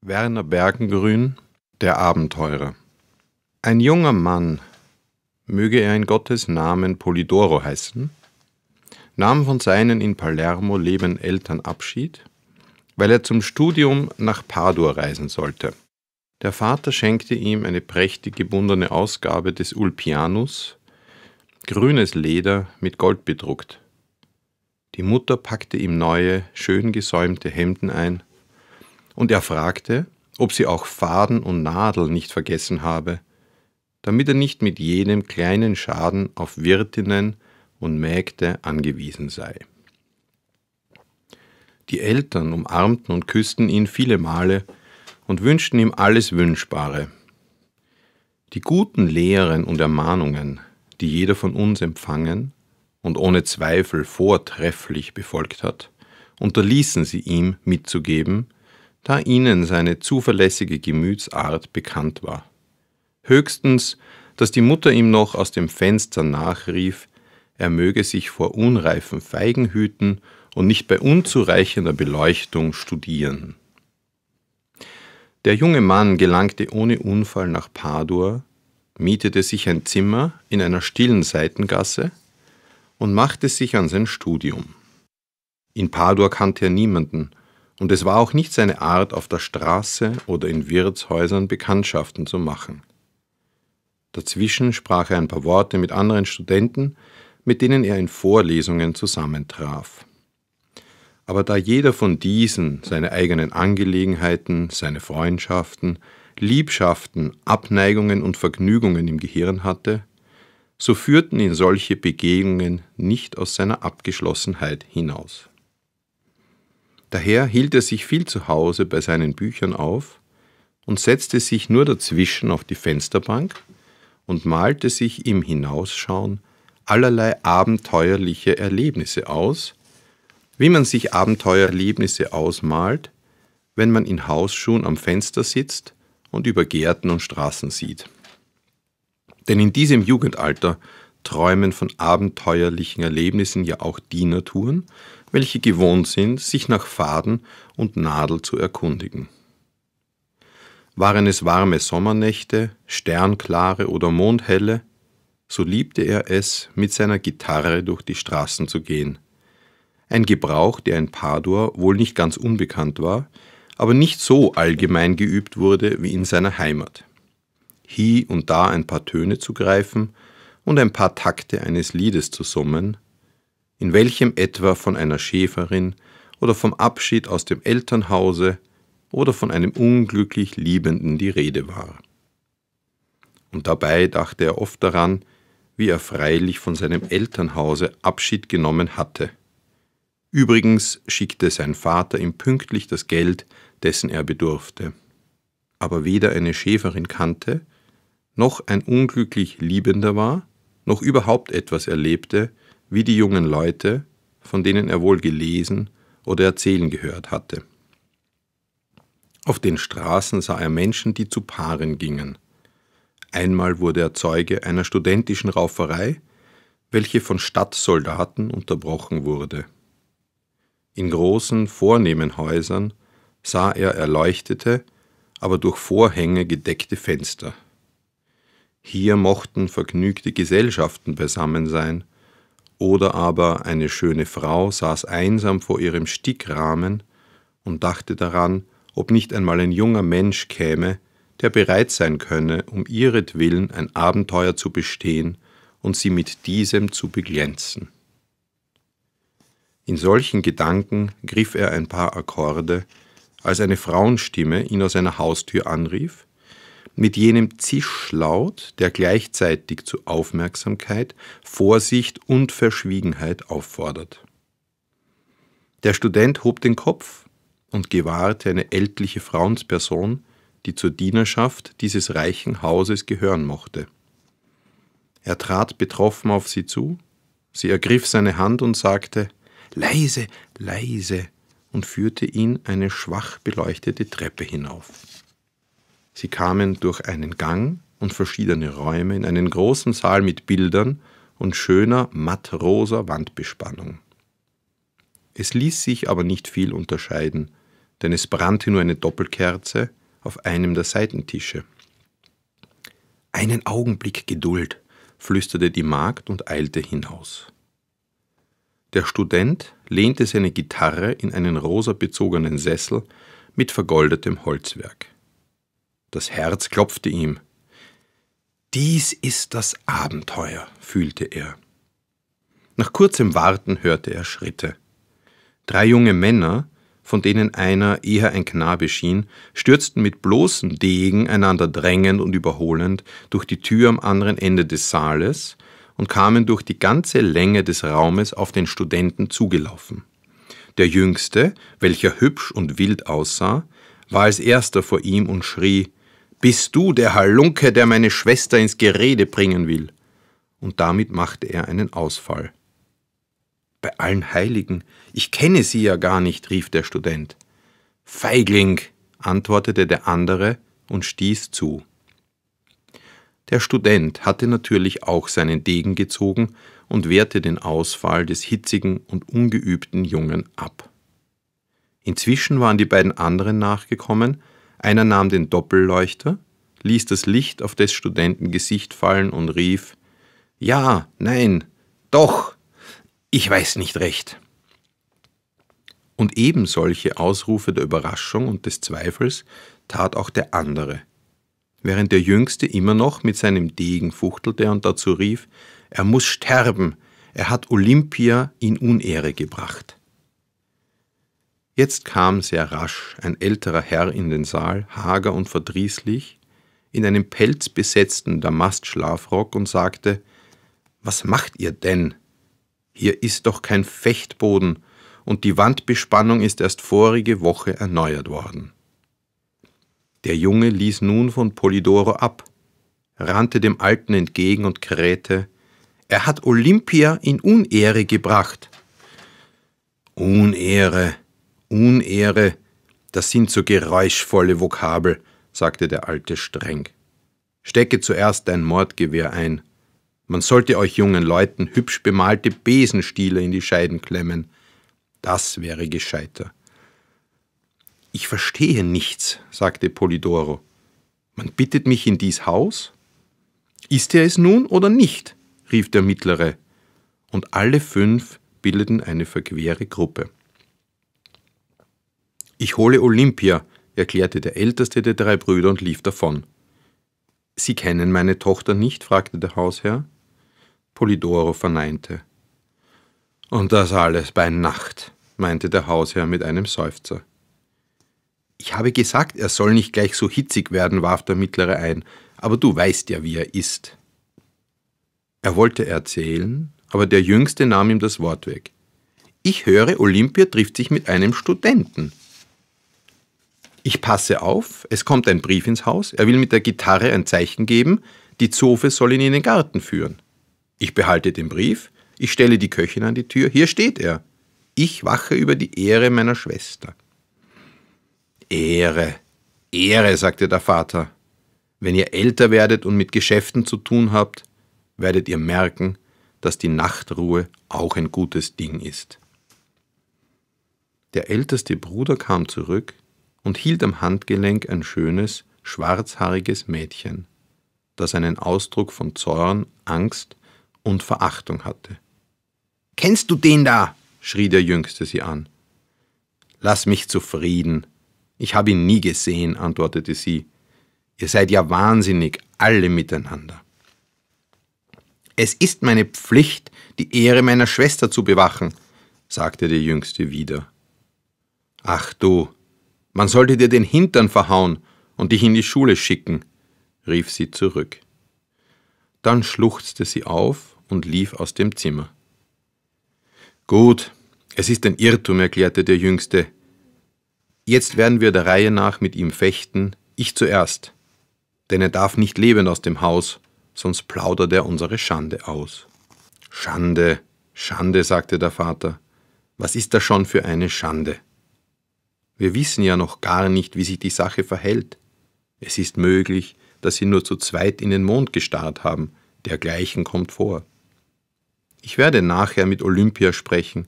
Werner Bergengrün, der Abenteurer. Ein junger Mann, möge er in Gottes Namen Polidoro heißen, nahm von seinen in Palermo lebenden Eltern Abschied, weil er zum Studium nach Padua reisen sollte. Der Vater schenkte ihm eine prächtig gebundene Ausgabe des Ulpianus, grünes Leder mit Gold bedruckt. Die Mutter packte ihm neue, schön gesäumte Hemden ein und er fragte, ob sie auch Faden und Nadel nicht vergessen habe, damit er nicht mit jenem kleinen Schaden auf Wirtinnen und Mägde angewiesen sei. Die Eltern umarmten und küssten ihn viele Male und wünschten ihm alles Wünschbare. Die guten Lehren und Ermahnungen, die jeder von uns empfangen und ohne Zweifel vortrefflich befolgt hat, unterließen sie ihm mitzugeben, da ihnen seine zuverlässige Gemütsart bekannt war. Höchstens, dass die Mutter ihm noch aus dem Fenster nachrief, er möge sich vor unreifen Feigen hüten und nicht bei unzureichender Beleuchtung studieren. Der junge Mann gelangte ohne Unfall nach Padua, mietete sich ein Zimmer in einer stillen Seitengasse und machte sich an sein Studium. In Padua kannte er niemanden, und es war auch nicht seine Art, auf der Straße oder in Wirtshäusern Bekanntschaften zu machen. Dazwischen sprach er ein paar Worte mit anderen Studenten, mit denen er in Vorlesungen zusammentraf. Aber da jeder von diesen seine eigenen Angelegenheiten, seine Freundschaften, Liebschaften, Abneigungen und Vergnügungen im Gehirn hatte, so führten ihn solche Begegnungen nicht aus seiner Abgeschlossenheit hinaus. Daher hielt er sich viel zu Hause bei seinen Büchern auf und setzte sich nur dazwischen auf die Fensterbank und malte sich im Hinausschauen allerlei abenteuerliche Erlebnisse aus, wie man sich Abenteuererlebnisse ausmalt, wenn man in Hausschuhen am Fenster sitzt und über Gärten und Straßen sieht. Denn in diesem Jugendalter Träumen von abenteuerlichen Erlebnissen ja auch die Naturen, welche gewohnt sind, sich nach Faden und Nadel zu erkundigen. Waren es warme Sommernächte, sternklare oder mondhelle, so liebte er es, mit seiner Gitarre durch die Straßen zu gehen. Ein Gebrauch, der in Padua wohl nicht ganz unbekannt war, aber nicht so allgemein geübt wurde wie in seiner Heimat. Hie und da ein paar Töne zu greifen und ein paar Takte eines Liedes zu summen, in welchem etwa von einer Schäferin oder vom Abschied aus dem Elternhause oder von einem unglücklich Liebenden die Rede war. Und dabei dachte er oft daran, wie er freilich von seinem Elternhause Abschied genommen hatte. Übrigens schickte sein Vater ihm pünktlich das Geld, dessen er bedurfte. Aber weder eine Schäferin kannte, noch ein unglücklich Liebender war, noch überhaupt etwas erlebte, wie die jungen Leute, von denen er wohl gelesen oder erzählen gehört hatte. Auf den Straßen sah er Menschen, die zu Paaren gingen. Einmal wurde er Zeuge einer studentischen Rauferei, welche von Stadtsoldaten unterbrochen wurde. In großen, vornehmen Häusern sah er erleuchtete, aber durch Vorhänge gedeckte Fenster. Hier mochten vergnügte Gesellschaften beisammen sein, oder aber eine schöne Frau saß einsam vor ihrem Stickrahmen und dachte daran, ob nicht einmal ein junger Mensch käme, der bereit sein könne, um ihretwillen ein Abenteuer zu bestehen und sie mit diesem zu beglänzen. In solchen Gedanken griff er ein paar Akkorde, als eine Frauenstimme ihn aus einer Haustür anrief mit jenem Zischlaut, der gleichzeitig zu Aufmerksamkeit, Vorsicht und Verschwiegenheit auffordert. Der Student hob den Kopf und gewahrte eine ältliche Frauensperson, die zur Dienerschaft dieses reichen Hauses gehören mochte. Er trat betroffen auf sie zu, sie ergriff seine Hand und sagte Leise, leise und führte ihn eine schwach beleuchtete Treppe hinauf. Sie kamen durch einen Gang und verschiedene Räume in einen großen Saal mit Bildern und schöner mattrosa Wandbespannung. Es ließ sich aber nicht viel unterscheiden, denn es brannte nur eine Doppelkerze auf einem der Seitentische. Einen Augenblick Geduld, flüsterte die Magd und eilte hinaus. Der Student lehnte seine Gitarre in einen rosa bezogenen Sessel mit vergoldetem Holzwerk. Das Herz klopfte ihm. Dies ist das Abenteuer, fühlte er. Nach kurzem Warten hörte er Schritte. Drei junge Männer, von denen einer eher ein Knabe schien, stürzten mit bloßen Degen, einander drängend und überholend, durch die Tür am anderen Ende des Saales und kamen durch die ganze Länge des Raumes auf den Studenten zugelaufen. Der Jüngste, welcher hübsch und wild aussah, war als erster vor ihm und schrie bist du der Halunke, der meine Schwester ins Gerede bringen will? Und damit machte er einen Ausfall. Bei allen Heiligen, ich kenne sie ja gar nicht, rief der Student. Feigling, antwortete der andere und stieß zu. Der Student hatte natürlich auch seinen Degen gezogen und wehrte den Ausfall des hitzigen und ungeübten Jungen ab. Inzwischen waren die beiden anderen nachgekommen einer nahm den Doppelleuchter, ließ das Licht auf des Studenten Gesicht fallen und rief Ja, nein, doch, ich weiß nicht recht. Und eben solche Ausrufe der Überraschung und des Zweifels tat auch der andere, während der Jüngste immer noch mit seinem Degen fuchtelte und dazu rief, er muss sterben, er hat Olympia in Unehre gebracht. Jetzt kam sehr rasch ein älterer Herr in den Saal, hager und verdrießlich, in einem pelzbesetzten Damastschlafrock und sagte, »Was macht ihr denn? Hier ist doch kein Fechtboden, und die Wandbespannung ist erst vorige Woche erneuert worden.« Der Junge ließ nun von Polidoro ab, rannte dem Alten entgegen und krähte, »Er hat Olympia in Unehre gebracht!« »Unehre!« Unehre, das sind so geräuschvolle Vokabel, sagte der Alte streng. Stecke zuerst dein Mordgewehr ein. Man sollte euch jungen Leuten hübsch bemalte Besenstiele in die Scheiden klemmen. Das wäre gescheiter. Ich verstehe nichts, sagte Polidoro. Man bittet mich in dies Haus? Ist er es nun oder nicht? rief der Mittlere. Und alle fünf bildeten eine verquere Gruppe. Ich hole Olympia, erklärte der älteste der drei Brüder und lief davon. Sie kennen meine Tochter nicht? fragte der Hausherr. Polidoro verneinte. Und das alles bei Nacht, meinte der Hausherr mit einem Seufzer. Ich habe gesagt, er soll nicht gleich so hitzig werden, warf der Mittlere ein, aber du weißt ja, wie er ist. Er wollte erzählen, aber der Jüngste nahm ihm das Wort weg. Ich höre, Olympia trifft sich mit einem Studenten. Ich passe auf, es kommt ein Brief ins Haus, er will mit der Gitarre ein Zeichen geben, die Zofe soll ihn in den Garten führen. Ich behalte den Brief, ich stelle die Köchin an die Tür, hier steht er. Ich wache über die Ehre meiner Schwester. Ehre, Ehre, sagte der Vater. Wenn ihr älter werdet und mit Geschäften zu tun habt, werdet ihr merken, dass die Nachtruhe auch ein gutes Ding ist. Der älteste Bruder kam zurück und hielt am Handgelenk ein schönes, schwarzhaariges Mädchen, das einen Ausdruck von Zorn, Angst und Verachtung hatte. Kennst du den da? schrie der Jüngste sie an. Lass mich zufrieden. Ich habe ihn nie gesehen, antwortete sie. Ihr seid ja wahnsinnig, alle miteinander. Es ist meine Pflicht, die Ehre meiner Schwester zu bewachen, sagte der Jüngste wieder. Ach du, man sollte dir den Hintern verhauen und dich in die Schule schicken, rief sie zurück. Dann schluchzte sie auf und lief aus dem Zimmer. Gut, es ist ein Irrtum, erklärte der Jüngste. Jetzt werden wir der Reihe nach mit ihm fechten, ich zuerst. Denn er darf nicht lebend aus dem Haus, sonst plaudert er unsere Schande aus. Schande, Schande, sagte der Vater. Was ist das schon für eine Schande? Wir wissen ja noch gar nicht, wie sich die Sache verhält. Es ist möglich, dass sie nur zu zweit in den Mond gestarrt haben, dergleichen kommt vor. Ich werde nachher mit Olympia sprechen.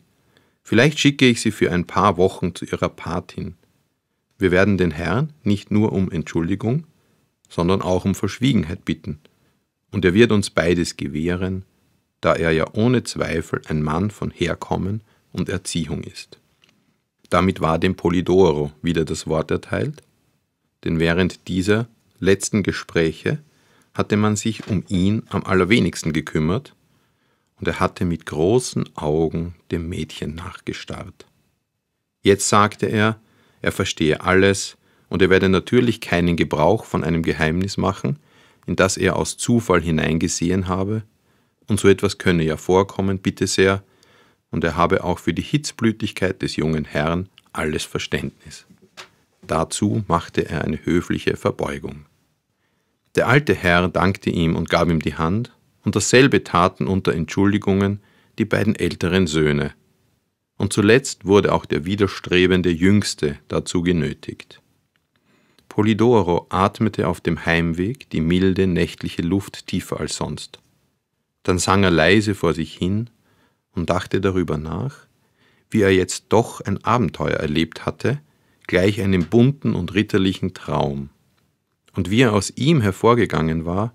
Vielleicht schicke ich sie für ein paar Wochen zu ihrer Patin. Wir werden den Herrn nicht nur um Entschuldigung, sondern auch um Verschwiegenheit bitten. Und er wird uns beides gewähren, da er ja ohne Zweifel ein Mann von Herkommen und Erziehung ist. Damit war dem Polidoro wieder das Wort erteilt, denn während dieser letzten Gespräche hatte man sich um ihn am allerwenigsten gekümmert, und er hatte mit großen Augen dem Mädchen nachgestarrt. Jetzt sagte er, er verstehe alles und er werde natürlich keinen Gebrauch von einem Geheimnis machen, in das er aus Zufall hineingesehen habe, und so etwas könne ja vorkommen, bitte sehr, und er habe auch für die Hitzblütigkeit des jungen Herrn alles Verständnis. Dazu machte er eine höfliche Verbeugung. Der alte Herr dankte ihm und gab ihm die Hand, und dasselbe taten unter Entschuldigungen die beiden älteren Söhne. Und zuletzt wurde auch der widerstrebende Jüngste dazu genötigt. Polidoro atmete auf dem Heimweg die milde nächtliche Luft tiefer als sonst. Dann sang er leise vor sich hin und dachte darüber nach, wie er jetzt doch ein Abenteuer erlebt hatte, gleich einem bunten und ritterlichen Traum, und wie er aus ihm hervorgegangen war,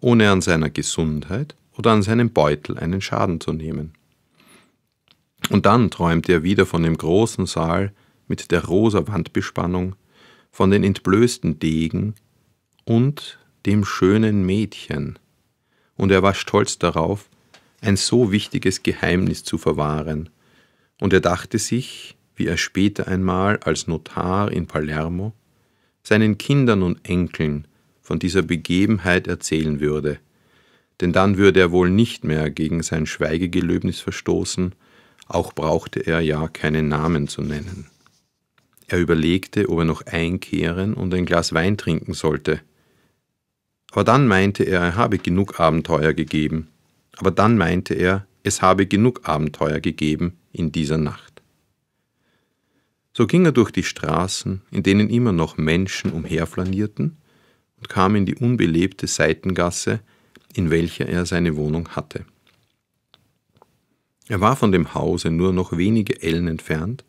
ohne an seiner Gesundheit oder an seinem Beutel einen Schaden zu nehmen. Und dann träumte er wieder von dem großen Saal mit der rosa Wandbespannung, von den entblößten Degen und dem schönen Mädchen, und er war stolz darauf, ein so wichtiges Geheimnis zu verwahren, und er dachte sich, wie er später einmal als Notar in Palermo seinen Kindern und Enkeln von dieser Begebenheit erzählen würde, denn dann würde er wohl nicht mehr gegen sein Schweigegelöbnis verstoßen, auch brauchte er ja keinen Namen zu nennen. Er überlegte, ob er noch einkehren und ein Glas Wein trinken sollte. Aber dann meinte er, er habe genug Abenteuer gegeben aber dann meinte er, es habe genug Abenteuer gegeben in dieser Nacht. So ging er durch die Straßen, in denen immer noch Menschen umherflanierten, und kam in die unbelebte Seitengasse, in welcher er seine Wohnung hatte. Er war von dem Hause nur noch wenige Ellen entfernt,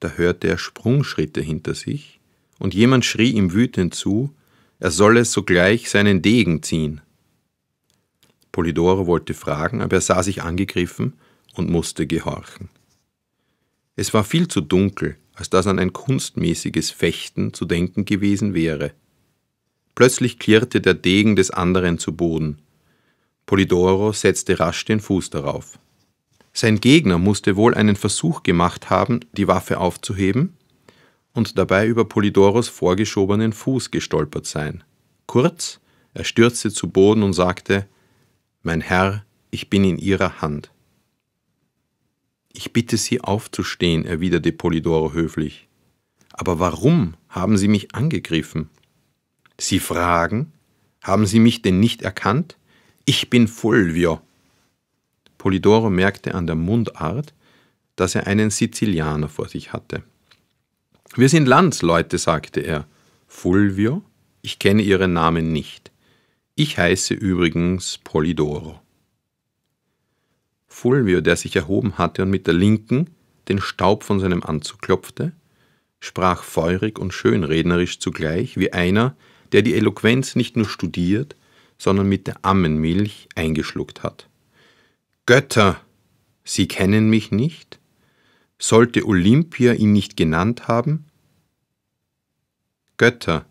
da hörte er Sprungschritte hinter sich, und jemand schrie ihm wütend zu, er solle sogleich seinen Degen ziehen. Polidoro wollte fragen, aber er sah sich angegriffen und musste gehorchen. Es war viel zu dunkel, als dass an ein kunstmäßiges Fechten zu denken gewesen wäre. Plötzlich klirrte der Degen des anderen zu Boden. Polidoro setzte rasch den Fuß darauf. Sein Gegner musste wohl einen Versuch gemacht haben, die Waffe aufzuheben und dabei über Polidoros vorgeschobenen Fuß gestolpert sein. Kurz, er stürzte zu Boden und sagte mein Herr, ich bin in Ihrer Hand. Ich bitte Sie aufzustehen, erwiderte Polidoro höflich. Aber warum haben Sie mich angegriffen? Sie fragen? Haben Sie mich denn nicht erkannt? Ich bin Fulvio. Polidoro merkte an der Mundart, dass er einen Sizilianer vor sich hatte. Wir sind Landsleute, sagte er. Fulvio? Ich kenne Ihren Namen nicht. Ich heiße übrigens Polidoro. Fulvio, der sich erhoben hatte und mit der linken den Staub von seinem Anzug klopfte, sprach feurig und schönrednerisch zugleich wie einer, der die Eloquenz nicht nur studiert, sondern mit der Ammenmilch eingeschluckt hat. Götter, Sie kennen mich nicht? Sollte Olympia ihn nicht genannt haben? Götter,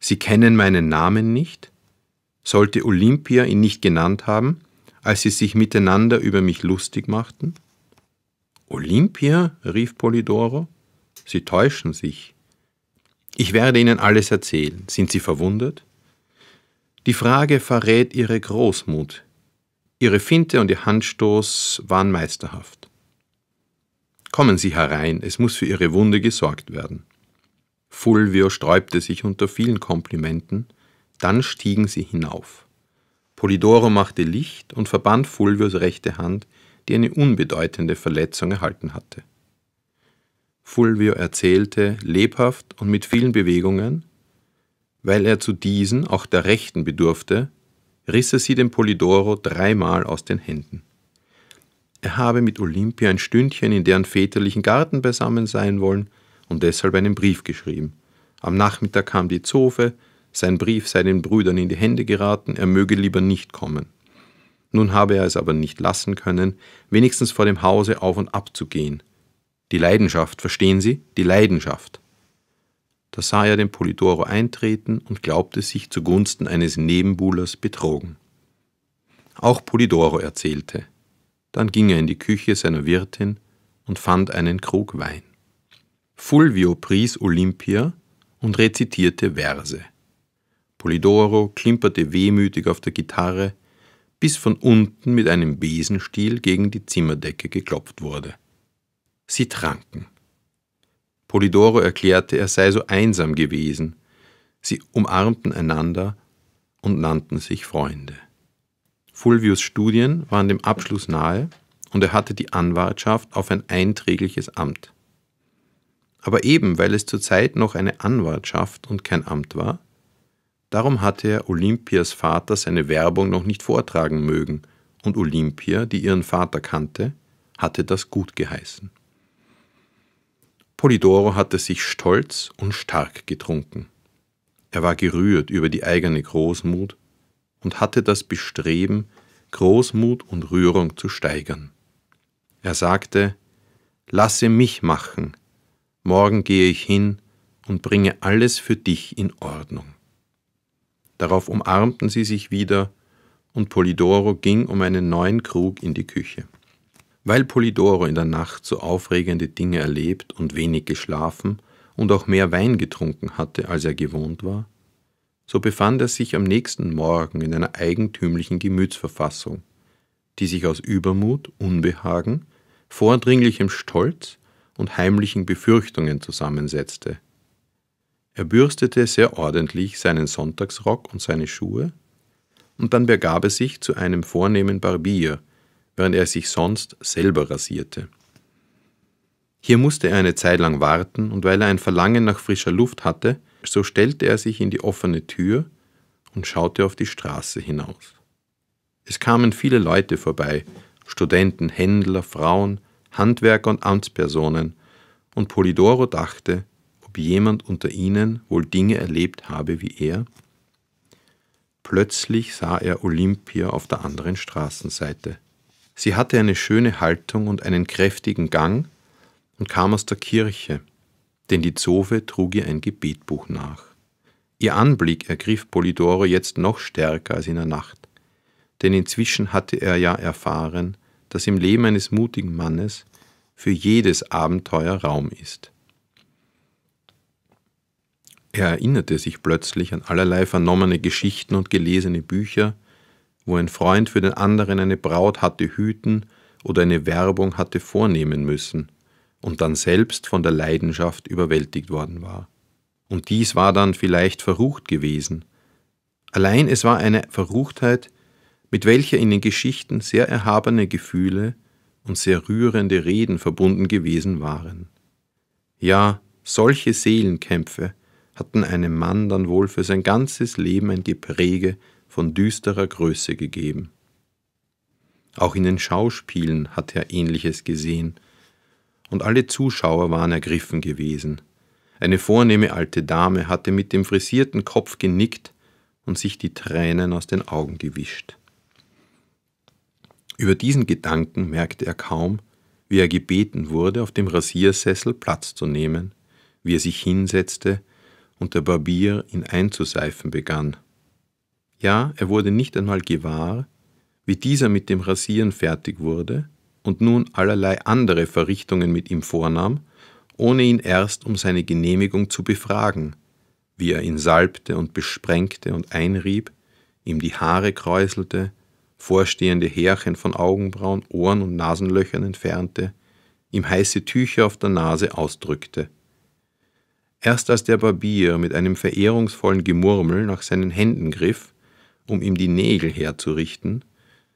Sie kennen meinen Namen nicht? sollte Olympia ihn nicht genannt haben, als sie sich miteinander über mich lustig machten? Olympia, rief Polidoro, Sie täuschen sich. Ich werde Ihnen alles erzählen. Sind Sie verwundert? Die Frage verrät Ihre Großmut. Ihre Finte und Ihr Handstoß waren meisterhaft. Kommen Sie herein, es muss für Ihre Wunde gesorgt werden. Fulvio sträubte sich unter vielen Komplimenten, dann stiegen sie hinauf. Polidoro machte Licht und verband Fulvios rechte Hand, die eine unbedeutende Verletzung erhalten hatte. Fulvio erzählte lebhaft und mit vielen Bewegungen, weil er zu diesen auch der rechten bedurfte, riss er sie dem Polidoro dreimal aus den Händen. Er habe mit Olympia ein Stündchen in deren väterlichen Garten beisammen sein wollen und deshalb einen Brief geschrieben. Am Nachmittag kam die Zofe, sein Brief sei den Brüdern in die Hände geraten, er möge lieber nicht kommen. Nun habe er es aber nicht lassen können, wenigstens vor dem Hause auf und ab zu gehen. Die Leidenschaft, verstehen Sie? Die Leidenschaft. Da sah er den Polidoro eintreten und glaubte sich zugunsten eines Nebenbuhlers betrogen. Auch Polidoro erzählte. Dann ging er in die Küche seiner Wirtin und fand einen Krug Wein. Fulvio pries Olympia und rezitierte Verse. Polidoro klimperte wehmütig auf der Gitarre, bis von unten mit einem Besenstiel gegen die Zimmerdecke geklopft wurde. Sie tranken. Polidoro erklärte, er sei so einsam gewesen. Sie umarmten einander und nannten sich Freunde. Fulvius Studien waren dem Abschluss nahe und er hatte die Anwartschaft auf ein einträgliches Amt. Aber eben weil es zur Zeit noch eine Anwartschaft und kein Amt war, Darum hatte er Olympias Vater seine Werbung noch nicht vortragen mögen, und Olympia, die ihren Vater kannte, hatte das gut geheißen. Polidoro hatte sich stolz und stark getrunken. Er war gerührt über die eigene Großmut und hatte das Bestreben, Großmut und Rührung zu steigern. Er sagte, Lasse mich machen, morgen gehe ich hin und bringe alles für dich in Ordnung. Darauf umarmten sie sich wieder und Polidoro ging um einen neuen Krug in die Küche. Weil Polidoro in der Nacht so aufregende Dinge erlebt und wenig geschlafen und auch mehr Wein getrunken hatte, als er gewohnt war, so befand er sich am nächsten Morgen in einer eigentümlichen Gemütsverfassung, die sich aus Übermut, Unbehagen, vordringlichem Stolz und heimlichen Befürchtungen zusammensetzte, er bürstete sehr ordentlich seinen Sonntagsrock und seine Schuhe, und dann begab er sich zu einem vornehmen Barbier, während er sich sonst selber rasierte. Hier musste er eine Zeit lang warten, und weil er ein Verlangen nach frischer Luft hatte, so stellte er sich in die offene Tür und schaute auf die Straße hinaus. Es kamen viele Leute vorbei, Studenten, Händler, Frauen, Handwerker und Amtspersonen, und Polidoro dachte, ob jemand unter ihnen wohl Dinge erlebt habe wie er? Plötzlich sah er Olympia auf der anderen Straßenseite. Sie hatte eine schöne Haltung und einen kräftigen Gang und kam aus der Kirche, denn die Zofe trug ihr ein Gebetbuch nach. Ihr Anblick ergriff Polidoro jetzt noch stärker als in der Nacht, denn inzwischen hatte er ja erfahren, dass im Leben eines mutigen Mannes für jedes Abenteuer Raum ist. Er erinnerte sich plötzlich an allerlei vernommene Geschichten und gelesene Bücher, wo ein Freund für den anderen eine Braut hatte hüten oder eine Werbung hatte vornehmen müssen und dann selbst von der Leidenschaft überwältigt worden war. Und dies war dann vielleicht verrucht gewesen. Allein es war eine Verruchtheit, mit welcher in den Geschichten sehr erhabene Gefühle und sehr rührende Reden verbunden gewesen waren. Ja, solche Seelenkämpfe hatten einem Mann dann wohl für sein ganzes Leben ein Gepräge von düsterer Größe gegeben. Auch in den Schauspielen hatte er ähnliches gesehen, und alle Zuschauer waren ergriffen gewesen. Eine vornehme alte Dame hatte mit dem frisierten Kopf genickt und sich die Tränen aus den Augen gewischt. Über diesen Gedanken merkte er kaum, wie er gebeten wurde, auf dem Rasiersessel Platz zu nehmen, wie er sich hinsetzte und der Barbier ihn einzuseifen begann. Ja, er wurde nicht einmal gewahr, wie dieser mit dem Rasieren fertig wurde und nun allerlei andere Verrichtungen mit ihm vornahm, ohne ihn erst um seine Genehmigung zu befragen, wie er ihn salbte und besprengte und einrieb, ihm die Haare kräuselte, vorstehende Härchen von Augenbrauen, Ohren und Nasenlöchern entfernte, ihm heiße Tücher auf der Nase ausdrückte. Erst als der Barbier mit einem verehrungsvollen Gemurmel nach seinen Händen griff, um ihm die Nägel herzurichten,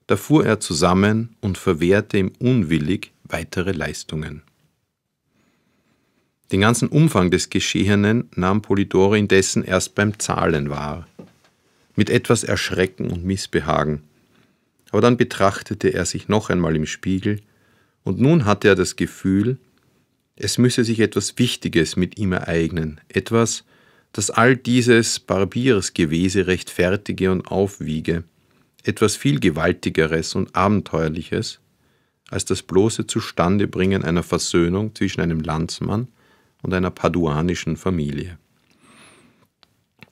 da fuhr er zusammen und verwehrte ihm unwillig weitere Leistungen. Den ganzen Umfang des Geschehenen nahm Polidori indessen erst beim Zahlen wahr, mit etwas Erschrecken und Missbehagen. Aber dann betrachtete er sich noch einmal im Spiegel, und nun hatte er das Gefühl, es müsse sich etwas Wichtiges mit ihm ereignen, etwas, das all dieses Barbiersgewese rechtfertige und aufwiege, etwas viel Gewaltigeres und Abenteuerliches, als das bloße Zustandebringen einer Versöhnung zwischen einem Landsmann und einer paduanischen Familie.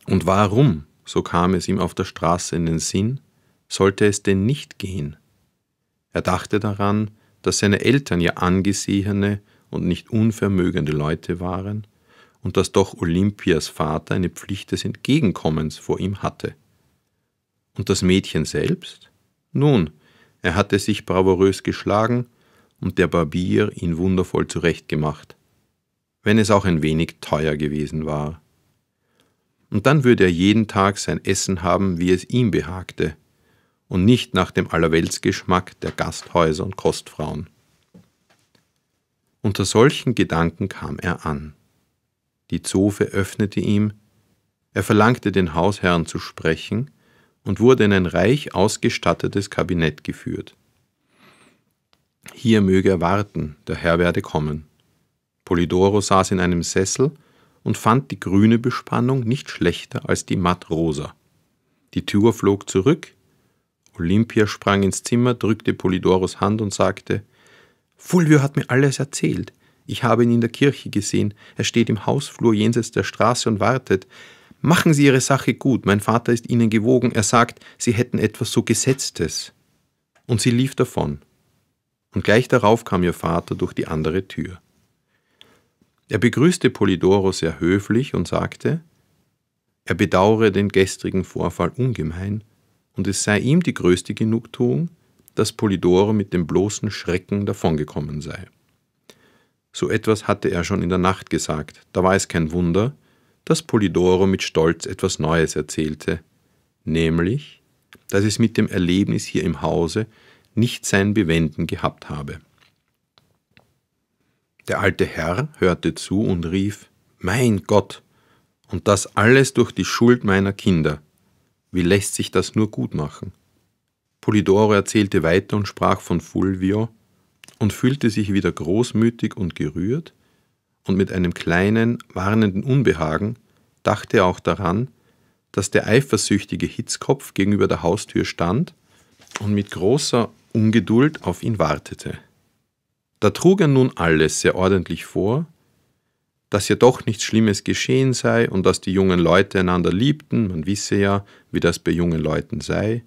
Und warum, so kam es ihm auf der Straße in den Sinn, sollte es denn nicht gehen? Er dachte daran, dass seine Eltern ja angesehene und nicht unvermögende Leute waren, und dass doch Olympias Vater eine Pflicht des Entgegenkommens vor ihm hatte. Und das Mädchen selbst? Nun, er hatte sich bravourös geschlagen und der Barbier ihn wundervoll zurechtgemacht, wenn es auch ein wenig teuer gewesen war. Und dann würde er jeden Tag sein Essen haben, wie es ihm behagte, und nicht nach dem Allerweltsgeschmack der Gasthäuser und Kostfrauen. Unter solchen Gedanken kam er an. Die Zofe öffnete ihm, er verlangte den Hausherrn zu sprechen und wurde in ein reich ausgestattetes Kabinett geführt. Hier möge er warten, der Herr werde kommen. Polidoro saß in einem Sessel und fand die grüne Bespannung nicht schlechter als die mattrosa. Die Tür flog zurück, Olympia sprang ins Zimmer, drückte Polidoros Hand und sagte, Fulvio hat mir alles erzählt. Ich habe ihn in der Kirche gesehen. Er steht im Hausflur jenseits der Straße und wartet. Machen Sie Ihre Sache gut. Mein Vater ist Ihnen gewogen. Er sagt, Sie hätten etwas so Gesetztes. Und sie lief davon. Und gleich darauf kam ihr Vater durch die andere Tür. Er begrüßte Polidoro sehr höflich und sagte, er bedauere den gestrigen Vorfall ungemein, und es sei ihm die größte Genugtuung, dass Polidore mit dem bloßen Schrecken davongekommen sei. So etwas hatte er schon in der Nacht gesagt, da war es kein Wunder, dass Polidoro mit Stolz etwas Neues erzählte, nämlich, dass es mit dem Erlebnis hier im Hause nicht sein Bewenden gehabt habe. Der alte Herr hörte zu und rief Mein Gott, und das alles durch die Schuld meiner Kinder. Wie lässt sich das nur gut machen? Polidoro erzählte weiter und sprach von Fulvio und fühlte sich wieder großmütig und gerührt, und mit einem kleinen, warnenden Unbehagen dachte er auch daran, dass der eifersüchtige Hitzkopf gegenüber der Haustür stand und mit großer Ungeduld auf ihn wartete. Da trug er nun alles sehr ordentlich vor, dass ja doch nichts Schlimmes geschehen sei und dass die jungen Leute einander liebten, man wisse ja, wie das bei jungen Leuten sei,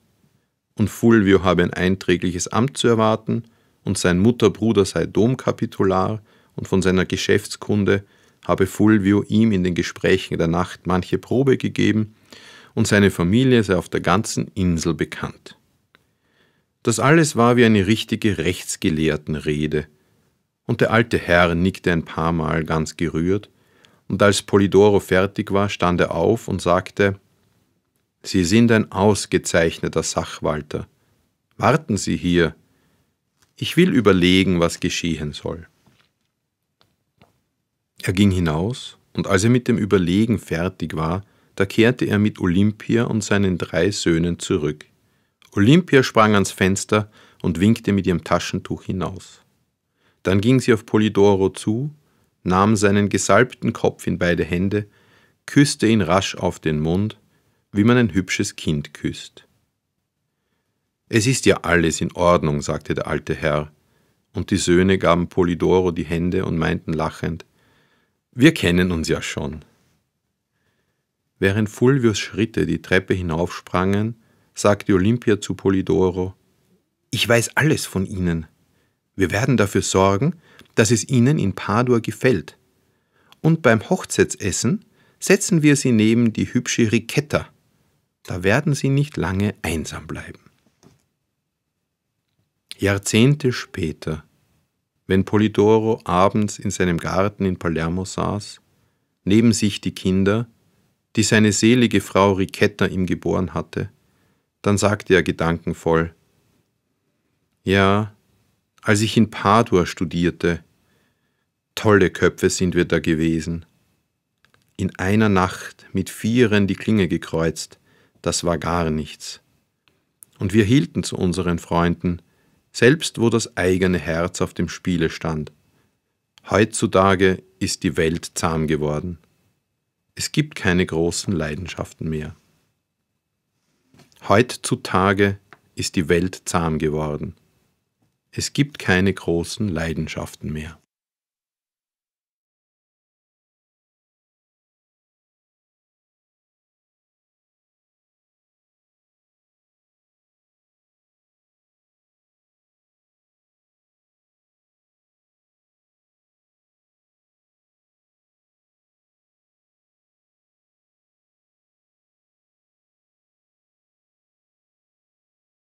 und Fulvio habe ein einträgliches Amt zu erwarten und sein Mutterbruder sei Domkapitular und von seiner Geschäftskunde habe Fulvio ihm in den Gesprächen der Nacht manche Probe gegeben und seine Familie sei auf der ganzen Insel bekannt. Das alles war wie eine richtige Rechtsgelehrtenrede, und der alte Herr nickte ein paar Mal ganz gerührt, und als Polidoro fertig war, stand er auf und sagte, Sie sind ein ausgezeichneter Sachwalter. Warten Sie hier. Ich will überlegen, was geschehen soll. Er ging hinaus, und als er mit dem Überlegen fertig war, da kehrte er mit Olympia und seinen drei Söhnen zurück. Olympia sprang ans Fenster und winkte mit ihrem Taschentuch hinaus. Dann ging sie auf Polidoro zu, nahm seinen gesalbten Kopf in beide Hände, küsste ihn rasch auf den Mund wie man ein hübsches Kind küsst. Es ist ja alles in Ordnung, sagte der alte Herr, und die Söhne gaben Polidoro die Hände und meinten lachend, wir kennen uns ja schon. Während Fulvius Schritte die Treppe hinaufsprangen, sagte Olympia zu Polidoro, ich weiß alles von Ihnen. Wir werden dafür sorgen, dass es Ihnen in Padua gefällt. Und beim Hochzeitsessen setzen wir Sie neben die hübsche Riketta, da werden sie nicht lange einsam bleiben. Jahrzehnte später, wenn Polidoro abends in seinem Garten in Palermo saß, neben sich die Kinder, die seine selige Frau Ricetta ihm geboren hatte, dann sagte er gedankenvoll, ja, als ich in Padua studierte, tolle Köpfe sind wir da gewesen. In einer Nacht mit Vieren die Klinge gekreuzt, das war gar nichts. Und wir hielten zu unseren Freunden, selbst wo das eigene Herz auf dem Spiele stand. Heutzutage ist die Welt zahm geworden. Es gibt keine großen Leidenschaften mehr. Heutzutage ist die Welt zahm geworden. Es gibt keine großen Leidenschaften mehr.